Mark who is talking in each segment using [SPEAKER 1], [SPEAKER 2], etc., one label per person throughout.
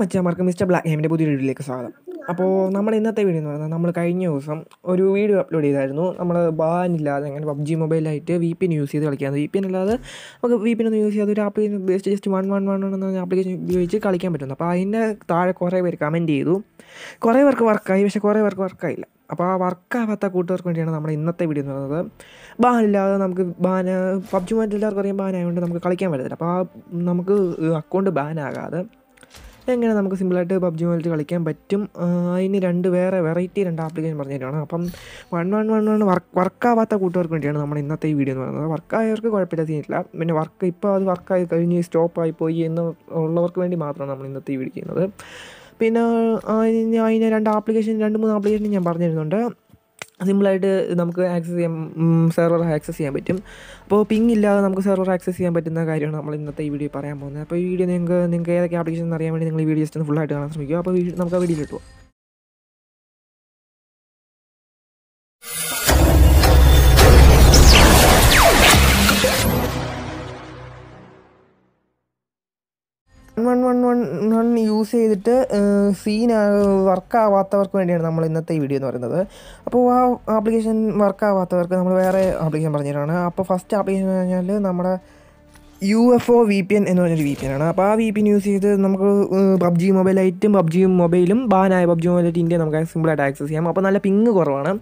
[SPEAKER 1] മച്ചാമാർക്ക് mister black ഹേമിൻ്റെ പുതിയ വീഡിയോയിലേക്ക് സ്വാഗതം അപ്പോൾ നമ്മൾ ഇന്നത്തെ വീഡിയോ എന്ന് പറഞ്ഞാൽ നമ്മൾ കഴിഞ്ഞ ദിവസം ഒരു വീഡിയോ അപ്ലോഡ് ചെയ്തായിരുന്നു നമ്മൾ ബാനില്ലാതെ അങ്ങനെ പബ്ജി മൊബൈലായിട്ട് വി പി യൂസ് ചെയ്ത് കളിക്കാൻ വി പി എൻ അല്ലാതെ നമുക്ക് വി പി ഒന്നും യൂസ് ചെയ്യാതെ ഒരു ആപ്ലിക്കേഷൻ ഉപയോഗിച്ച് ജസ്റ്റ് വൺ വൺ വൺ എന്ന ആപ്ലിക്കേഷൻ ഉപയോഗിച്ച് കളിക്കാൻ പറ്റുന്നു അപ്പോൾ അതിൻ്റെ താഴെ കുറേ പേര് കമൻറ്റ് ചെയ്തു കുറേ പേർക്ക് വർക്കായി പക്ഷേ കുറേ പേർക്ക് വർക്കായില്ല അപ്പോൾ ആ വർക്കാവാത്ത കൂട്ടുകാർക്ക് വേണ്ടിയാണ് നമ്മൾ ഇന്നത്തെ വീഡിയോ എന്ന് പറയുന്നത് ബാനില്ലാതെ നമുക്ക് ബാൻ പബ്ജി മൊബൈൽ എല്ലാവർക്കും അറിയാം ബാനായതുകൊണ്ട് നമുക്ക് കളിക്കാൻ പറ്റത്തില്ല അപ്പോൾ ആ നമുക്ക് അക്കൗണ്ട് ബാനാകാതെ എങ്ങനെ നമുക്ക് സിമ്പിളായിട്ട് പബ്ജി മൊബൈൽ കളിക്കാൻ പറ്റും അതിന് രണ്ട് വേറെ വെറൈറ്റി രണ്ട് ആപ്ലിക്കേഷൻ പറഞ്ഞിട്ടാണ് അപ്പം one one one one work വർക്കാവാത്ത കൂട്ടുകാർക്ക് വേണ്ടിയാണ് നമ്മൾ ഇന്നത്തെ ഈ വീഡിയോ എന്ന് പറയുന്നത് വർക്കായവർക്ക് കുഴപ്പമില്ല സീനില്ല പിന്നെ വർക്ക് ഇപ്പോൾ അത് വർക്കായി കഴിഞ്ഞ് സ്റ്റോപ്പായി പോയി എന്ന് ഉള്ളവർക്ക് വേണ്ടി മാത്രമാണ് നമ്മൾ ഇന്നത്തെ ഈ വീഡിയോ ചെയ്യുന്നത് പിന്നെ അതിന് അതിന് രണ്ട് ആപ്ലിക്കേഷൻ രണ്ട് മൂന്ന് ആപ്ലിക്കേഷൻ ഞാൻ പറഞ്ഞിരുന്നുണ്ട് സിമ്പിളായിട്ട് നമുക്ക് ആക്സസ് ചെയ്യാൻ സെർവർ ആക്സസ് ചെയ്യാൻ പറ്റും അപ്പോൾ പിങ് ഇല്ലാതെ നമുക്ക് സെർവർ ആക്സസ് ചെയ്യാൻ പറ്റുന്ന കാര്യമാണ് നമ്മൾ ഇന്നത്തെ ഈ വീഡിയോ പറയാൻ പോകുന്നത് അപ്പോൾ ഈ വീഡിയോ നിങ്ങൾക്ക് നിങ്ങൾക്ക് ഏതൊക്കെ ആപ്ലിക്കേഷൻ അറിയാൻ വേണ്ടി നിങ്ങൾ ഈ വീഡിയോ ജസ്റ്റ് ഫുൾ ഫുള്ളായിട്ട് കാണാൻ ശ്രമിക്കുക അപ്പോൾ നമുക്ക് ആ വീഡിയോ കിട്ടുമോ one one one one use ചെയ്തിട്ട് സീൻ വർക്കാവാത്തവർക്ക് വേണ്ടിയാണ് നമ്മൾ ഇന്നത്തെ വീഡിയോ എന്ന് പറയുന്നത് അപ്പോൾ ആ ആപ്ലിക്കേഷൻ വർക്കാവാത്തവർക്ക് നമ്മൾ വേറെ ആപ്ലിക്കേഷൻ പറഞ്ഞിട്ടാണ് അപ്പോൾ ഫസ്റ്റ് ആപ്ലിക്കേഷൻ എന്ന് പറഞ്ഞാൽ നമ്മുടെ U F O V P N എന്ന് പറഞ്ഞൊരു വി പി എൻ ആണ് അപ്പോൾ ആ വി പി എൻ യൂസ് ചെയ്ത് നമുക്ക് പബ്ജി മൊബൈലായിട്ടും പബ്ജി മൊബൈലും ബാനായ പബ്ജി മൊബൈലായിട്ട് ഇന്ത്യ നമുക്ക് സിമ്പിളായിട്ട് ആക്സസ് ചെയ്യാം അപ്പോൾ നല്ല പിങ് കുറവാണ്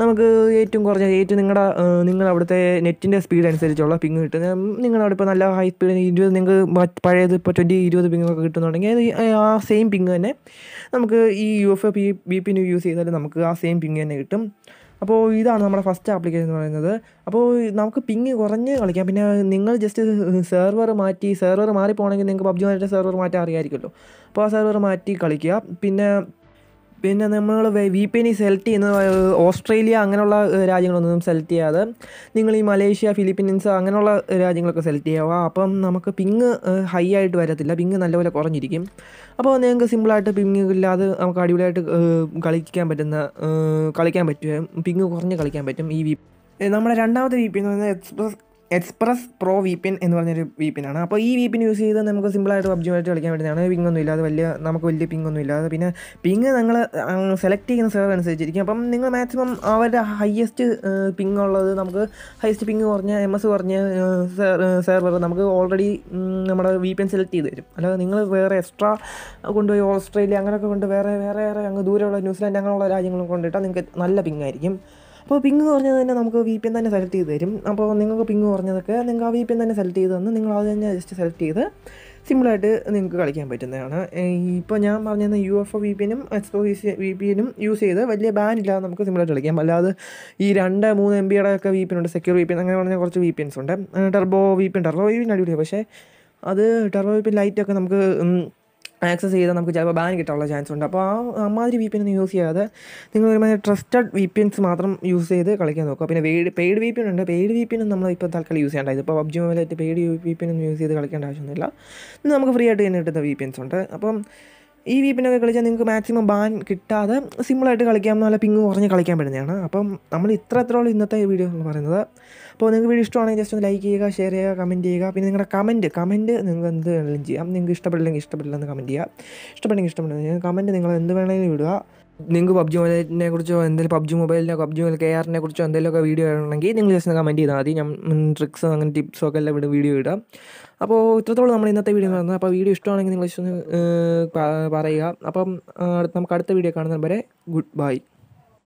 [SPEAKER 1] നമുക്ക് ഏറ്റവും കുറഞ്ഞ ഏറ്റവും നിങ്ങളുടെ നിങ്ങൾ അവിടുത്തെ നെറ്റിൻ്റെ സ്പീഡ് അനുസരിച്ചുള്ള പിങ് കിട്ടും നിങ്ങളുടെ അവിടെ ഇപ്പോൾ നല്ല ഹൈ സ്പീഡ് ഇരുപത് നിങ്ങൾക്ക് പഴയത് ഇപ്പോൾ ട്വൻറ്റി ഇരുപത് പിങ്ങൊക്കെ കിട്ടുന്നുണ്ടെങ്കിൽ അത് ആ സെയിം പിങ് തന്നെ നമുക്ക് ഈ U F O V P N use ചെയ്താൽ നമുക്ക് ആ സെയിം പിങ് തന്നെ കിട്ടും അപ്പോൾ ഇതാണ് നമ്മുടെ ഫസ്റ്റ് ആപ്ലിക്കേഷൻ എന്ന് പറയുന്നത് അപ്പോൾ നമുക്ക് പിങ് കുറഞ്ഞ് കളിക്കാം പിന്നെ നിങ്ങൾ ജസ്റ്റ് സെർവർ മാറ്റി സെർവർ മാറിപ്പോകണമെങ്കിൽ നിങ്ങൾക്ക് പബ്ജി മാറ്റിയിട്ട് സെർവർ മാറ്റാൻ അറിയാമായിരിക്കുമല്ലോ അപ്പോൾ ആ സെർവർ മാറ്റി കളിക്കുക പിന്നെ പിന്നെ നമ്മൾ വി പി എനി സെലക്ട് ചെയ്യുന്ന ഓസ്ട്രേലിയ അങ്ങനെയുള്ള രാജ്യങ്ങളൊന്നും സെലക്ട് ചെയ്യാതെ നിങ്ങൾ ഈ മലേഷ്യ ഫിലിപ്പീൻസ് അങ്ങനെയുള്ള രാജ്യങ്ങളൊക്കെ സെലക്ട് ചെയ്യുക അപ്പം നമുക്ക് പിങ് ഹൈ ആയിട്ട് വരത്തില്ല പിങ് നല്ലപോലെ കുറഞ്ഞിരിക്കും അപ്പോൾ നിങ്ങൾക്ക് സിമ്പിളായിട്ട് പിങ് ഇല്ലാതെ നമുക്ക് അടിപൊളിയായിട്ട് കളിക്കാൻ പറ്റുന്ന കളിക്കാൻ പറ്റും പിങ് കുറഞ്ഞ് കളിക്കാൻ പറ്റും ഈ വി നമ്മുടെ രണ്ടാമത്തെ വി പി എന്ന് പറയുന്നത് express express pro V P N എന്ന് പറഞ്ഞൊരു വി പിൻ ആണ് അപ്പോൾ ഈ വി പിൻ യൂസ് ചെയ്ത് നമുക്ക് സിമ്പിളായിട്ട് ആയിട്ട് കളിക്കാൻ വേണ്ടിയാണ് പിങ് ഒന്നും ഇല്ലാതെ വലിയ നമുക്ക് വലിയ പിങ് ഒന്നും ഇല്ലാതെ പിന്നെ പിങ് നിങ്ങൾ സെലക്ട് ചെയ്യുന്ന സെർവർ അനുസരിച്ചിരിക്കും അപ്പം നിങ്ങൾ മാക്സിമം അവരുടെ ഹയസ്റ്റ് പിങ് ഉള്ളത് നമുക്ക് ഹയസ്റ്റ് പിങ് കുറഞ്ഞ എം എസ് കുറഞ്ഞ സെർവർ നമുക്ക് ഓൾറെഡി നമ്മുടെ വി പിൻ സെലക്ട് ചെയ്ത് തരും അല്ലാതെ നിങ്ങൾ വേറെ എക്സ്ട്രാ കൊണ്ടുപോയി ഓസ്ട്രേലിയ അങ്ങനെയൊക്കെ കൊണ്ട് വേറെ വേറെ വേറെ അങ്ങ് ദൂരെയുള്ള ന്യൂസിലാൻഡ് അങ്ങനെയുള്ള രാജ്യങ്ങളും കൊണ്ടിട്ടാൽ നിങ്ങൾക്ക് നല്ല പിങ്ങായിരിക്കും അപ്പോൾ പിങ്ങ് കുറഞ്ഞത് തന്നെ നമുക്ക് വി പി എൻ തന്നെ സെലക്ട് ചെയ്ത് തരും അപ്പോൾ നിങ്ങൾക്ക് പിങ്ങ് കുറഞ്ഞതൊക്കെ നിങ്ങൾക്ക് ആ വി പി എൻ തന്നെ സെലക്ട് ചെയ്ത് തന്ന് നിങ്ങൾ അത് തന്നെ ജസ്റ്റ് സെലക്ട് ചെയ്ത് സിമ്പിളായിട്ട് നിങ്ങൾക്ക് കളിക്കാൻ പറ്റുന്നതാണ് ഇപ്പോൾ ഞാൻ പറഞ്ഞിരുന്ന U F O V P എനും എച്ച് ഒ വി പി എനും യൂസ് ചെയ്ത് വലിയ ബാൻ ഇല്ലാതെ നമുക്ക് സിമ്പിളായിട്ട് കളിക്കാം അല്ലാതെ ഈ രണ്ട് മൂന്ന് എം ബിയുടെ ഒക്കെ വി പി ഉണ്ട് സെക്യൂർ വി പി എൻ അങ്ങനെ പറഞ്ഞ കുറച്ച് വി പി എൻസ് ഉണ്ട് turbo V P N turbo V P അടിപൊളിയാണ് പക്ഷേ അത് ടെർബോ വി പി എൻ ലൈറ്റൊക്കെ നമുക്ക് ആക്സസ് ചെയ്താൽ നമുക്ക് ചിലപ്പോൾ ബാൻ കിട്ടാനുള്ള ചാൻസ് ഉണ്ട് അപ്പോൾ ആ അമ്മാതിരി വി പി എൻ യൂസ് ചെയ്യാതെ നിങ്ങൾ ഒരുമാതിരി ട്രസ്റ്റഡ് വി പി എൻസ് മാത്രം യൂസ് ചെയ്ത് കളിക്കാൻ നോക്കുക പിന്നെ paid paid V P N ഉണ്ട് പെയ്ഡ് വി പി എൻ നമ്മൾ ഇപ്പോൾ തൽക്കാലം യൂസ് ചെയ്യേണ്ട ഇപ്പോൾ പബ്ജി മൊബൈലായിട്ട് paid V P N use ചെയ്ത് കളിക്കേണ്ട ആവശ്യമൊന്നുമില്ല നമുക്ക് ഫ്രീ ആയിട്ട് തന്നെ കിട്ടുന്ന വി പി എൻസ് ഉണ്ട് അപ്പം ഈ വീപ്പിനൊക്കെ കളിച്ചാൽ നിങ്ങൾക്ക് മാക്സിമം ബാൻ കിട്ടാതെ സിമ്പിളായിട്ട് കളിക്കാം നല്ല പിങ്ങ് കുറഞ്ഞ് കളിക്കാൻ പറ്റുന്നതാണ് അപ്പം നമ്മൾ ഇത്ര എത്രയോളം ഇന്നത്തെ വീഡിയോ എന്ന് പറയുന്നത് അപ്പോൾ നിങ്ങൾക്ക് വീഡിയോ ഇഷ്ടമാണെങ്കിൽ ജസ്റ്റ് ഒന്ന് ലൈക്ക് ചെയ്യുക ഷെയർ ചെയ്യുക കമൻറ്റ് ചെയ്യുക പിന്നെ നിങ്ങളുടെ കമൻറ്റ് കമൻറ്റ് നിങ്ങൾക്ക് എന്ത് വേണമെങ്കിലും ചെയ്യാം നിങ്ങൾക്ക് ഇഷ്ടപ്പെടില്ലെങ്കിൽ ഇഷ്ടപ്പെടില്ലെന്ന് കമൻറ്റ് ചെയ്യുക ഇഷ്ടപ്പെട്ടെങ്കിൽ ഇഷ്ടപ്പെടുന്നത് കമൻറ്റ് നിങ്ങൾ എന്ത് വേണമെങ്കിലും വിടുക നിങ്ങൾക്ക് പബ്ജി മൊബൈലിനെ കുറിച്ചോ എന്തെങ്കിലും പബ്ജി മൊബൈലിനെ പബ്ജി മൊബൈൽ കെ ആറിനെ കുറിച്ചോ എന്തെങ്കിലുമൊക്കെ വീഡിയോ ആണെങ്കിൽ നിങ്ങൾ ജസ്റ്റ് കമൻറ്റ് ചെയ്താൽ മതി ഞാൻ ട്രിക്സ് അങ്ങനെ ടിപ്സോ ഒക്കെ എല്ലാം ഇവിടെ വീഡിയോ ഇടാം അപ്പോൾ ഇത്രത്തോളം നമ്മൾ ഇന്നത്തെ വീഡിയോ നടന്നത് അപ്പോൾ വീഡിയോ ഇഷ്ടമാണെങ്കിൽ നിങ്ങൾ ജസ്റ്റ് ഒന്ന് പറയുക അപ്പം നമുക്ക് അടുത്ത വീഡിയോ കാണുന്നത് വരെ ഗുഡ് ബൈ